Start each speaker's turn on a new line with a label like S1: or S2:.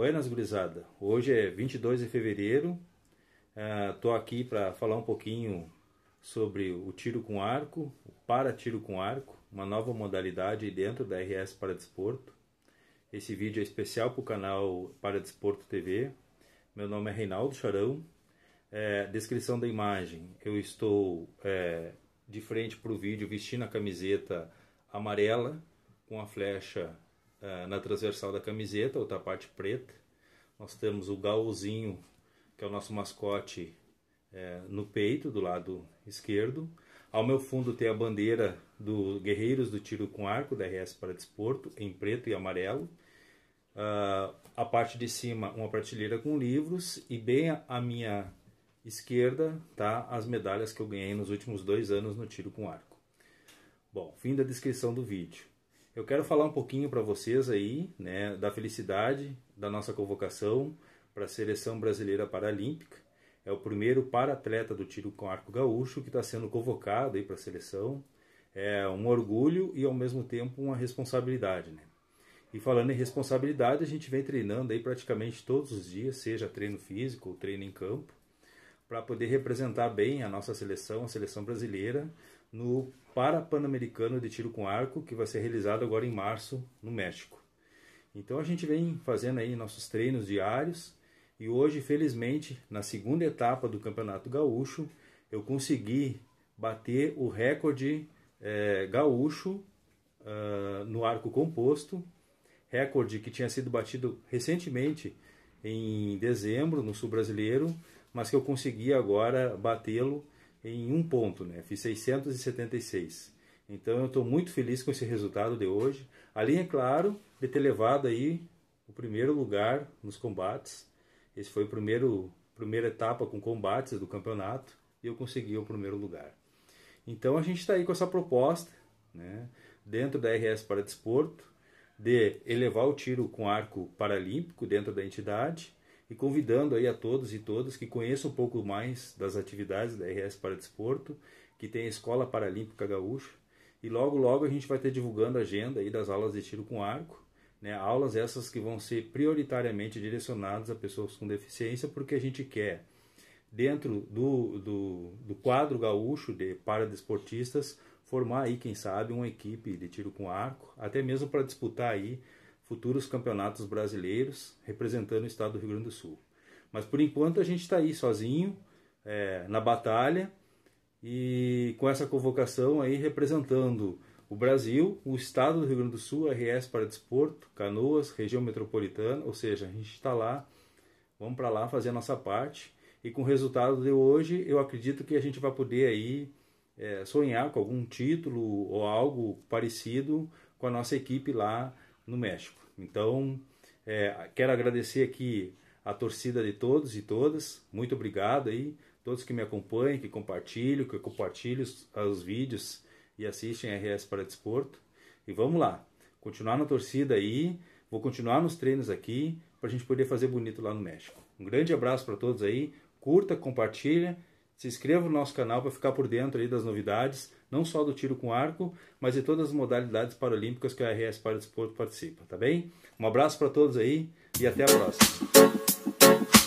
S1: Buenas, gurizada. Hoje é 22 de fevereiro. Estou uh, ah, aqui para falar um pouquinho sobre o tiro com arco, o para tiro com arco, uma nova modalidade dentro da RS para desporto. Esse vídeo é especial para o canal Para Desporto TV. Meu nome é Reinaldo Charão. É, descrição da imagem: eu estou é, de frente para o vídeo vestindo a camiseta amarela com a flecha ah, na transversal da camiseta, outra parte preta. Nós temos o Gaúzinho, que é o nosso mascote, é, no peito, do lado esquerdo. Ao meu fundo tem a bandeira do Guerreiros do Tiro com Arco, da RS para Desporto, em preto e amarelo. Uh, a parte de cima, uma prateleira com livros. E bem à minha esquerda, tá as medalhas que eu ganhei nos últimos dois anos no tiro com arco. Bom, fim da descrição do vídeo. Eu quero falar um pouquinho para vocês aí, né, da felicidade da nossa convocação para a Seleção Brasileira Paralímpica. É o primeiro para-atleta do tiro com arco gaúcho que está sendo convocado aí para a seleção. É um orgulho e ao mesmo tempo uma responsabilidade, né? E falando em responsabilidade, a gente vem treinando aí praticamente todos os dias, seja treino físico ou treino em campo, para poder representar bem a nossa seleção, a seleção brasileira, no para panamericano de Tiro com Arco, que vai ser realizado agora em março no México. Então a gente vem fazendo aí nossos treinos diários e hoje, felizmente, na segunda etapa do Campeonato Gaúcho, eu consegui bater o recorde é, gaúcho uh, no arco composto, recorde que tinha sido batido recentemente em dezembro no Sul Brasileiro, mas que eu consegui agora batê-lo em um ponto, né? Fiz 676. Então eu estou muito feliz com esse resultado de hoje. Além, é claro, de ter levado aí o primeiro lugar nos combates. Esse foi o primeiro primeira etapa com combates do campeonato e eu consegui o primeiro lugar. Então a gente está aí com essa proposta, né? Dentro da RS para Desporto, de elevar o tiro com arco paralímpico dentro da entidade e convidando aí a todos e todas que conheçam um pouco mais das atividades da RS para Desporto, que tem a Escola Paralímpica Gaúcha, e logo logo a gente vai estar divulgando a agenda aí das aulas de tiro com arco, né? Aulas essas que vão ser prioritariamente direcionadas a pessoas com deficiência, porque a gente quer dentro do, do, do quadro gaúcho de paradesportistas formar aí, quem sabe, uma equipe de tiro com arco, até mesmo para disputar aí futuros campeonatos brasileiros representando o estado do Rio Grande do Sul. Mas por enquanto a gente está aí sozinho, é, na batalha, e com essa convocação aí representando o Brasil, o estado do Rio Grande do Sul, RS para Desporto, Canoas, região metropolitana, ou seja, a gente está lá, vamos para lá fazer a nossa parte. E com o resultado de hoje, eu acredito que a gente vai poder aí é, sonhar com algum título ou algo parecido com a nossa equipe lá no México. Então, é, quero agradecer aqui a torcida de todos e todas. Muito obrigado aí, todos que me acompanham, que compartilham, que compartilham os, os vídeos e assistem RS para Desporto. E vamos lá, continuar na torcida aí, vou continuar nos treinos aqui para a gente poder fazer bonito lá no México. Um grande abraço para todos aí, curta, compartilha se inscreva no nosso canal para ficar por dentro aí das novidades, não só do tiro com arco, mas de todas as modalidades paralímpicas que a RS Para Desporto participa, tá bem? Um abraço para todos aí e até a próxima.